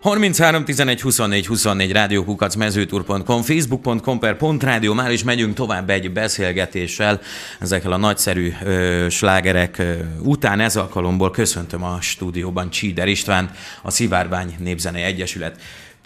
33 11 24 24 rádiókukac mezőtúr.com, facebook.com per pontrádió, már is megyünk tovább egy beszélgetéssel ezekkel a nagyszerű ö, slágerek ö, után. Ez alkalomból köszöntöm a stúdióban Csíder István, a Szivárvány Népzenei Egyesület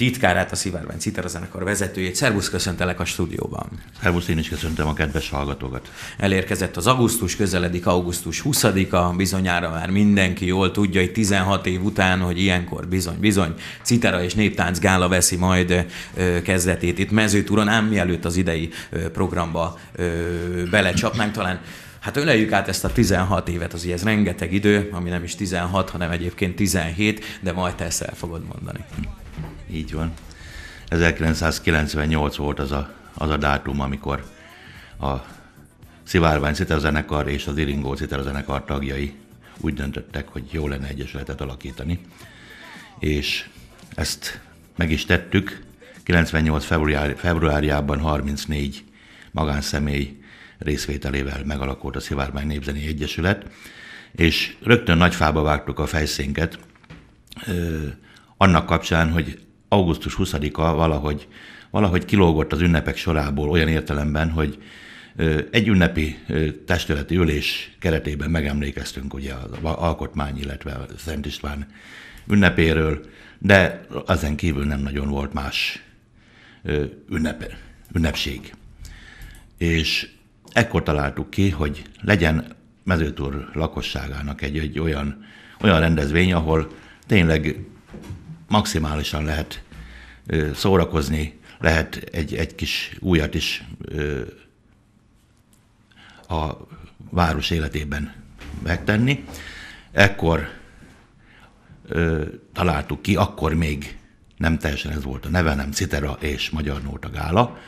titkárát, a Szivárvány Citera zenekar vezetőjét. Szervusz, köszöntelek a stúdióban. Szervusz, én is köszöntöm a kedves hallgatókat. Elérkezett az augusztus, közeledik augusztus 20-a, bizonyára már mindenki jól tudja, hogy 16 év után, hogy ilyenkor bizony, bizony, Citera és Néptánc Gála veszi majd ö, kezdetét itt mezőtúron, ám mielőtt az idei ö, programba ö, belecsapnánk, talán Hát öleljük át ezt a 16 évet, az ez rengeteg idő, ami nem is 16, hanem egyébként 17, de majd te ezt el fogod mondani. Így van. 1998 volt az a, az a dátum, amikor a Szivárvány Citerzenekar és az Iringó Citerzenekar tagjai úgy döntöttek, hogy jó lenne egyesületet alakítani. És ezt meg is tettük. 98 februárjában 34 magánszemély részvételével megalakult a Szivárvány Népzeni Egyesület, és rögtön nagy fába vágtuk a fejszénket, annak kapcsán, hogy augusztus 20-a valahogy, valahogy kilógott az ünnepek sorából olyan értelemben, hogy egy ünnepi testületi ülés keretében megemlékeztünk ugye az alkotmány, illetve a Szent István ünnepéről, de ezen kívül nem nagyon volt más ünnep, ünnepség. És ekkor találtuk ki, hogy legyen mezőtúr lakosságának egy, egy olyan, olyan rendezvény, ahol tényleg maximálisan lehet szórakozni, lehet egy, egy kis újat is a város életében megtenni. Ekkor ö, találtuk ki, akkor még nem teljesen ez volt a neve, nem Citera és Magyar Nóta Gála,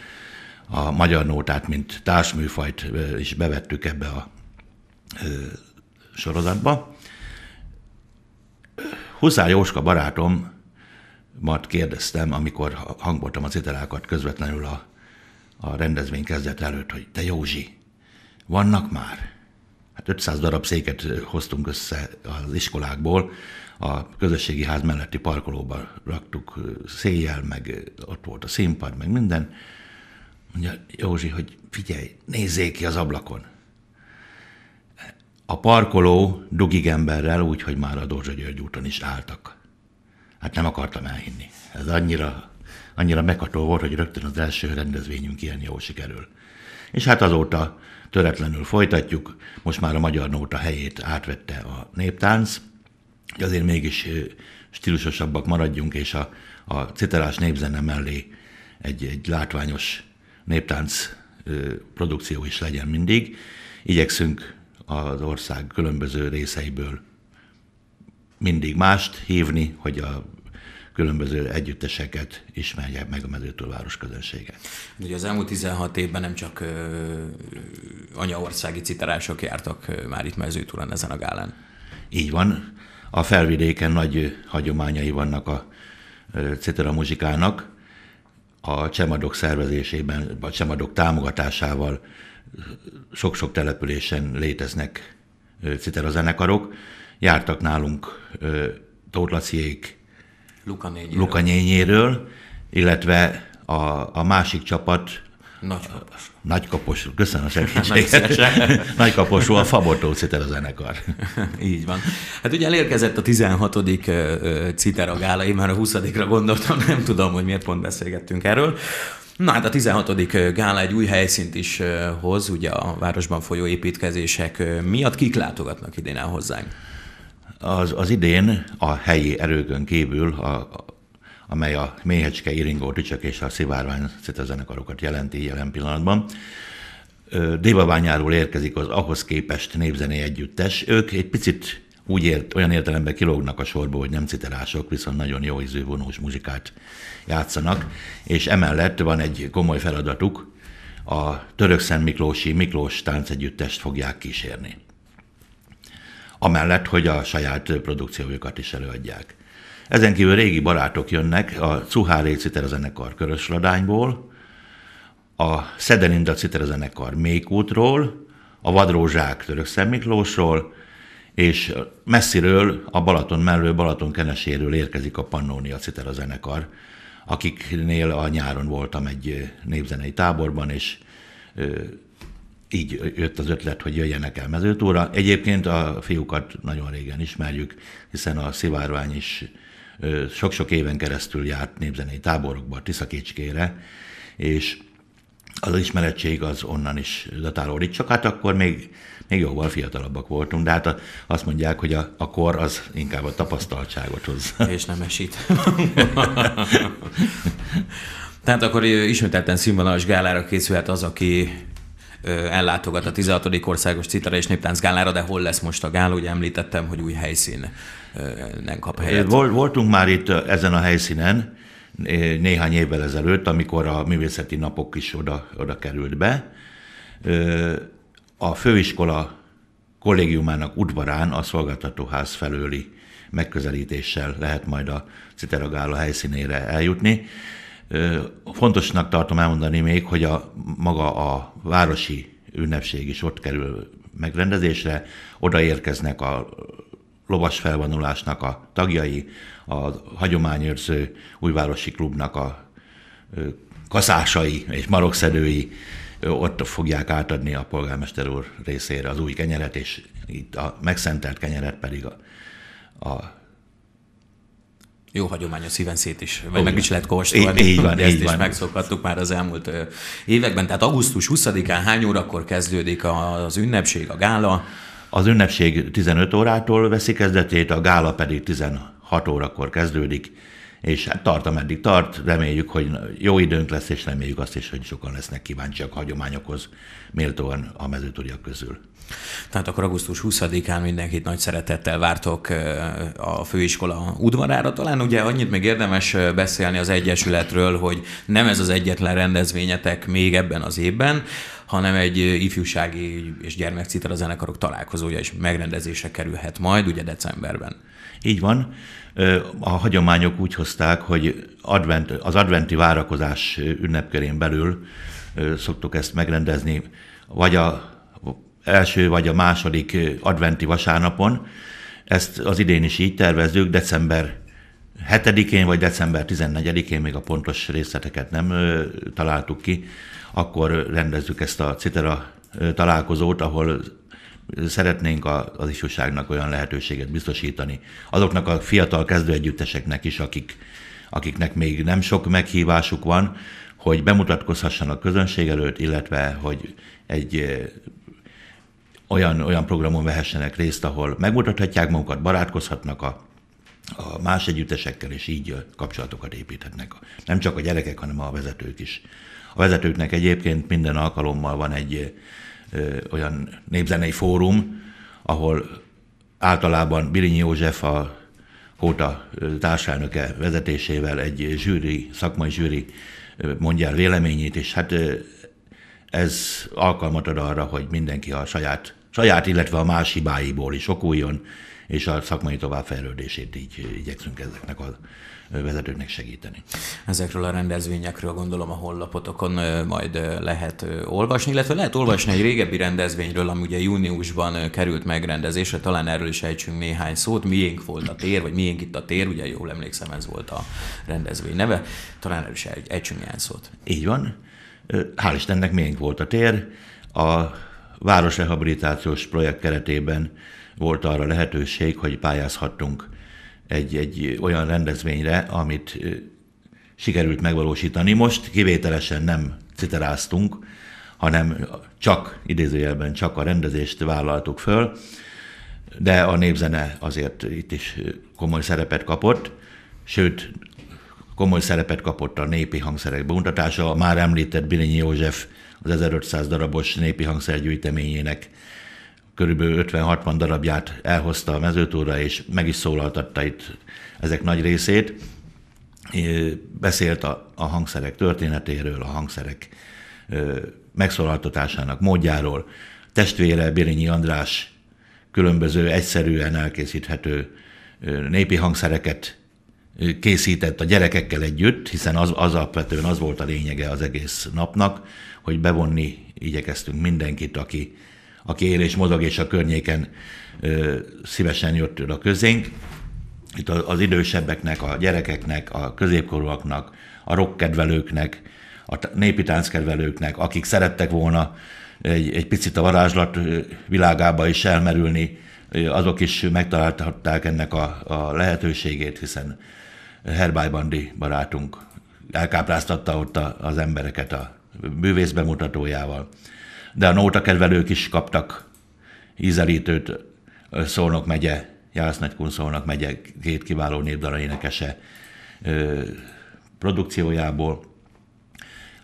a magyar nótát, mint társműfajt is bevettük ebbe a sorozatba. Huszár Jóska barátom majd kérdeztem, amikor hangoltam az italákat közvetlenül a, a rendezvény kezdet előtt, hogy te Józsi, vannak már? Hát 500 darab széket hoztunk össze az iskolákból, a közösségi ház melletti parkolóba raktuk széjjel, meg ott volt a színpad, meg minden, Mondja Józsi, hogy figyelj, nézzék ki az ablakon. A parkoló dugig emberrel, úgyhogy már a Dózsa György úton is álltak. Hát nem akartam elhinni. Ez annyira, annyira megható volt, hogy rögtön az első rendezvényünk ilyen jól sikerül. És hát azóta töretlenül folytatjuk, most már a magyar nóta helyét átvette a néptánc, azért mégis stílusosabbak maradjunk, és a, a citerás népzene mellé egy, egy látványos néptánc produkció is legyen mindig. Igyekszünk az ország különböző részeiből mindig mást hívni, hogy a különböző együtteseket ismerje meg a mezőtúlváros közönsége. Ugye az elmúlt 16 évben nem csak ö, anyaországi citerások jártak ö, már itt mezőtúlan ezen a gálán. Így van. A felvidéken nagy hagyományai vannak a citera muzsikának, a csemadok szervezésében, a csemadok támogatásával sok-sok településen léteznek citera zenekarok. Jártak nálunk Tóth Laciék Lukanényéről, Luka illetve a, a másik csapat, Nagykapos. Nagykapos, köszönöm a segítséget. Nagykaposú, a Fabortó Citera zenekar. Így van. Hát ugye elérkezett a 16. Citera gála, én már a 20 gondoltam, nem tudom, hogy miért pont beszélgettünk erről. Na hát a 16. gála egy új helyszínt is hoz, ugye a városban folyó építkezések miatt. Kik látogatnak idén el hozzánk? Az, az idén a helyi erőkön kívül a, amely a méhecske, iringó, tücsök és a szivárvány zenekarokat jelenti jelen pillanatban. Dévaványáról érkezik az ahhoz képest népzené együttes. Ők egy picit úgy ért, olyan értelemben kilógnak a sorból, hogy nem citerások, viszont nagyon jó ízű vonós muzsikát játszanak, és emellett van egy komoly feladatuk, a török Miklósi Miklós táncegyüttest fogják kísérni. Amellett, hogy a saját produkciójukat is előadják. Ezen kívül régi barátok jönnek, a Cuháré zenekar Körösladányból, a Citer zenekar Mékútról, a Vadrózsák török Szemiklósról, és messziről, a Balaton mellől, Balaton keneséről érkezik a Citer zenekar, akiknél a nyáron voltam egy népzenei táborban, és így jött az ötlet, hogy jöjjenek el mezőtúra. Egyébként a fiúkat nagyon régen ismerjük, hiszen a Szivárvány is sok-sok éven keresztül járt népzenei táborokba, Tiszakécskére, és az ismerettség az onnan is datálódik, csak hát akkor még, még jóval fiatalabbak voltunk, de hát a, azt mondják, hogy a, a kor az inkább a tapasztaltságot hoz. És nem esít. Tehát akkor ismételten színvonalas gálára készülhet az, aki ellátogat a 16. országos citara és néptánc gálára, de hol lesz most a gál? Ugye említettem, hogy új helyszín nem kap helyet. Voltunk már itt ezen a helyszínen néhány évvel ezelőtt, amikor a művészeti napok is oda, oda került be. A főiskola kollégiumának udvarán a szolgáltatóház felőli megközelítéssel lehet majd a Citeragála helyszínére eljutni. Fontosnak tartom elmondani még, hogy a maga a városi ünnepség is ott kerül megrendezésre, oda érkeznek a lovas felvonulásnak a tagjai, a hagyományőrző újvárosi klubnak a kaszásai és marokszedői, ott fogják átadni a polgármester úr részére az új kenyeret, és itt a megszentelt kenyeret pedig a, a jó hagyományos szíven szét is, vagy oh, meg is lehet kóstolni. Így, így van, ezt így is van. megszokhattuk már az elmúlt években. Tehát augusztus 20-án hány órakor kezdődik az ünnepség, a gála? Az ünnepség 15 órától veszi kezdetét, a gála pedig 16 órakor kezdődik és hát tart, ameddig tart, reméljük, hogy jó időnk lesz, és reméljük azt is, hogy sokan lesznek kíváncsiak a hagyományokhoz, méltóan a mezőtúriak közül. Tehát akkor augusztus 20-án mindenkit nagy szeretettel vártok a főiskola udvarára. Talán ugye annyit még érdemes beszélni az Egyesületről, hogy nem ez az egyetlen rendezvényetek még ebben az évben, hanem egy ifjúsági és gyermekcitra zenekarok találkozója is megrendezésre kerülhet majd, ugye decemberben. Így van a hagyományok úgy hozták, hogy advent, az adventi várakozás ünnepkörén belül szoktuk ezt megrendezni, vagy a első, vagy a második adventi vasárnapon. Ezt az idén is így tervezzük, december 7-én vagy december 14-én, még a pontos részleteket nem találtuk ki, akkor rendezzük ezt a Citera találkozót, ahol szeretnénk az ifjúságnak olyan lehetőséget biztosítani. Azoknak a fiatal kezdőegyütteseknek is, akik, akiknek még nem sok meghívásuk van, hogy bemutatkozhassanak közönség előtt, illetve hogy egy eh, olyan, olyan programon vehessenek részt, ahol megmutathatják magukat, barátkozhatnak a, a más együttesekkel, és így eh, kapcsolatokat építhetnek. Nem csak a gyerekek, hanem a vezetők is. A vezetőknek egyébként minden alkalommal van egy eh, olyan népzenei fórum, ahol általában Birinyi József a hóta társelnöke vezetésével egy zsűri, szakmai zsűri mondja el véleményét, és hát ez alkalmat ad arra, hogy mindenki a saját, saját illetve a más hibáiból is okuljon, és a szakmai továbbfejlődését így eh, igyekszünk ezeknek a eh, vezetőknek segíteni. Ezekről a rendezvényekről gondolom a honlapotokon eh, majd lehet olvasni, illetve lehet olvasni egy régebbi rendezvényről, ami ugye júniusban került megrendezésre, talán erről is ejtsünk néhány szót, miénk volt a tér, vagy miénk itt a tér, ugye jól emlékszem, ez volt a rendezvény neve, talán erről is ejtsünk néhány szót. Így van, hál' Istennek miénk volt a tér, a városrehabilitációs projekt keretében volt arra lehetőség, hogy pályázhattunk egy, egy olyan rendezvényre, amit sikerült megvalósítani. Most kivételesen nem citeráztunk, hanem csak, idézőjelben csak a rendezést vállaltuk föl, de a népzene azért itt is komoly szerepet kapott, sőt, komoly szerepet kapott a népi hangszerek bemutatása. A már említett Bilinyi József az 1500 darabos népi hangszergyűjteményének körülbelül 50-60 darabját elhozta a mezőtúra és meg is szólaltatta itt ezek nagy részét. Beszélt a, a hangszerek történetéről, a hangszerek megszólaltatásának módjáról. Testvére Birinyi András különböző egyszerűen elkészíthető népi hangszereket készített a gyerekekkel együtt, hiszen az, az alapvetően az volt a lényege az egész napnak, hogy bevonni igyekeztünk mindenkit, aki aki él és mozog, és a környéken ö, szívesen jött a közénk. Itt az idősebbeknek, a gyerekeknek, a középkorúaknak, a rockkedvelőknek, a népi tánckedvelőknek, akik szerettek volna egy, egy picit a varázslat világába is elmerülni, azok is megtalálták ennek a, a lehetőségét, hiszen Herbály Bandi barátunk elkápráztatta ott az embereket a bűvész bemutatójával de a nótakedvelők is kaptak ízelítőt Szolnok megye, Jász Nagykun Szolnok megye két kiváló népdala énekese produkciójából.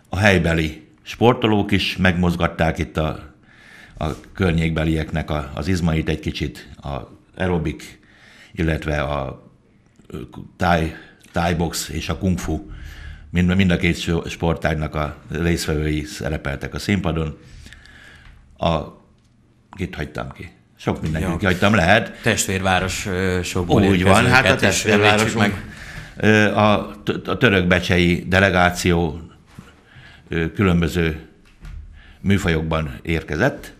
A helybeli sportolók is megmozgatták itt a, a környékbelieknek a, az izmait egy kicsit, a aerobik, illetve a táj, tájbox és a kung fu, mind, mind a két sportágnak a részvevői szerepeltek a színpadon a... Kit hagytam ki? Sok mindenkit ja. kihagytam, lehet. Testvérváros sokból Úgy van, hát a testvérváros meg. A, a törökbecsei delegáció különböző műfajokban érkezett.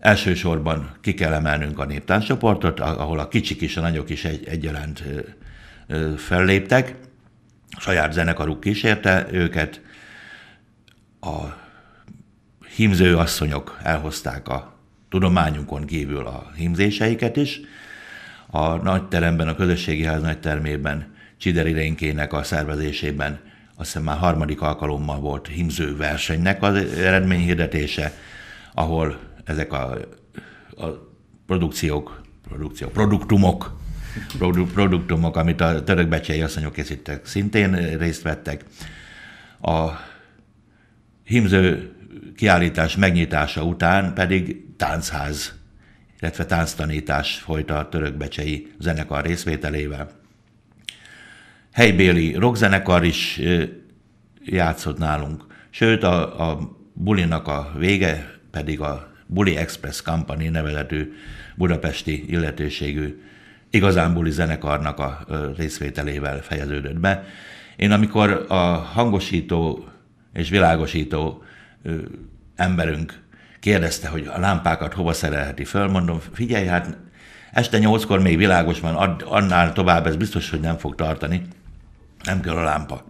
Elsősorban ki kell emelnünk a néptáncsoportot, ahol a kicsik és a nagyok is egy, egyaránt felléptek. Saját zenekaruk kísérte őket. A hímző asszonyok elhozták a tudományunkon kívül a hímzéseiket is. A nagy teremben, a közösségi ház nagy termében, Csider a szervezésében azt hiszem már harmadik alkalommal volt hímző versenynek az eredményhirdetése, ahol ezek a, a produkciók, produkciók, produktumok, produ, produktumok, amit a becsei asszonyok készítettek, szintén részt vettek. A hímző kiállítás megnyitása után pedig táncház, illetve tánctanítás folyt a törökbecsei zenekar részvételével. Helybéli rockzenekar is játszott nálunk, sőt a, a bulinak a vége pedig a Buli Express Company nevezetű budapesti illetőségű igazán buli zenekarnak a részvételével fejeződött be. Én amikor a hangosító és világosító emberünk kérdezte, hogy a lámpákat hova szerelheti föl, mondom, figyelj, hát este nyolckor még világos van, annál tovább ez biztos, hogy nem fog tartani, nem kell a lámpa.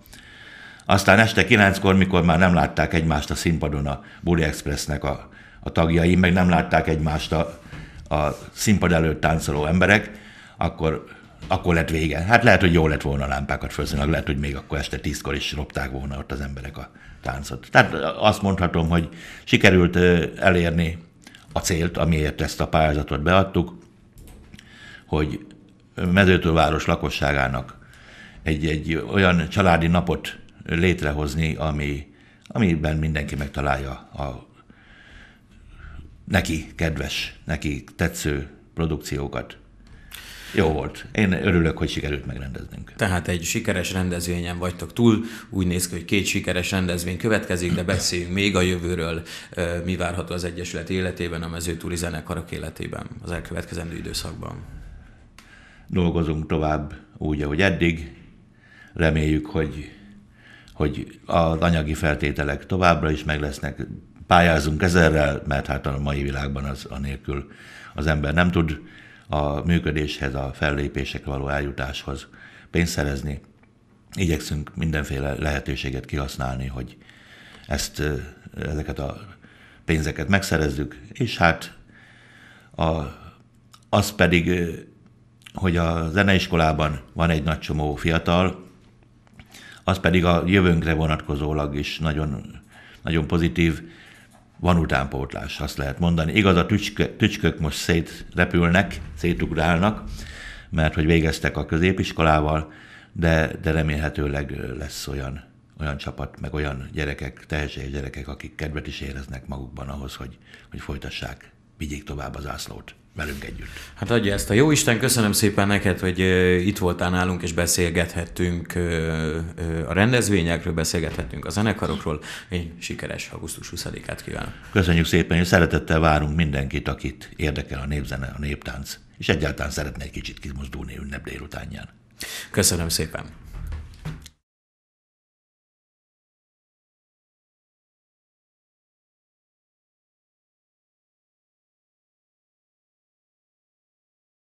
Aztán este kilenckor, mikor már nem látták egymást a színpadon a Bully Expressnek a, a tagjai, meg nem látták egymást a, a színpad előtt táncoló emberek, akkor akkor lett vége. Hát lehet, hogy jó lett volna a lámpákat fölszínak, lehet, hogy még akkor este tízkor is ropták volna ott az emberek a táncot. Tehát azt mondhatom, hogy sikerült elérni a célt, amiért ezt a pályázatot beadtuk, hogy mezőtől város lakosságának egy, egy olyan családi napot létrehozni, ami, amiben mindenki megtalálja a neki kedves, neki tetsző produkciókat. Jó volt. Én örülök, hogy sikerült megrendeznünk. Tehát egy sikeres rendezvényen vagytok túl. Úgy néz ki, hogy két sikeres rendezvény következik, de beszéljünk még a jövőről. Mi várható az Egyesület életében, a mezőtúri zenekarok életében az elkövetkezendő időszakban? Dolgozunk tovább úgy, ahogy eddig. Reméljük, hogy hogy az anyagi feltételek továbbra is meg lesznek, pályázunk ezerrel, mert hát a mai világban az anélkül az ember nem tud a működéshez, a fellépések való eljutáshoz pénzt szerezni. Igyekszünk mindenféle lehetőséget kihasználni, hogy ezt, ezeket a pénzeket megszerezzük, és hát a, az pedig, hogy a zeneiskolában van egy nagy csomó fiatal, az pedig a jövőnkre vonatkozólag is nagyon, nagyon pozitív, van utánpótlás, azt lehet mondani. Igaz, a tücskö, tücskök most szétrepülnek, szétugrálnak, mert hogy végeztek a középiskolával, de, de remélhetőleg lesz olyan, olyan csapat, meg olyan gyerekek, tehetséges gyerekek, akik kedvet is éreznek magukban ahhoz, hogy, hogy folytassák, vigyék tovább az ászlót velünk együtt. Hát adja ezt a jó Isten, köszönöm szépen neked, hogy itt voltál nálunk, és beszélgethettünk a rendezvényekről, beszélgethettünk a zenekarokról. Én sikeres augusztus 20-át kívánok. Köszönjük szépen, és szeretettel várunk mindenkit, akit érdekel a népzene, a néptánc, és egyáltalán szeretne egy kicsit kimozdulni ünnep délutánján. Köszönöm szépen.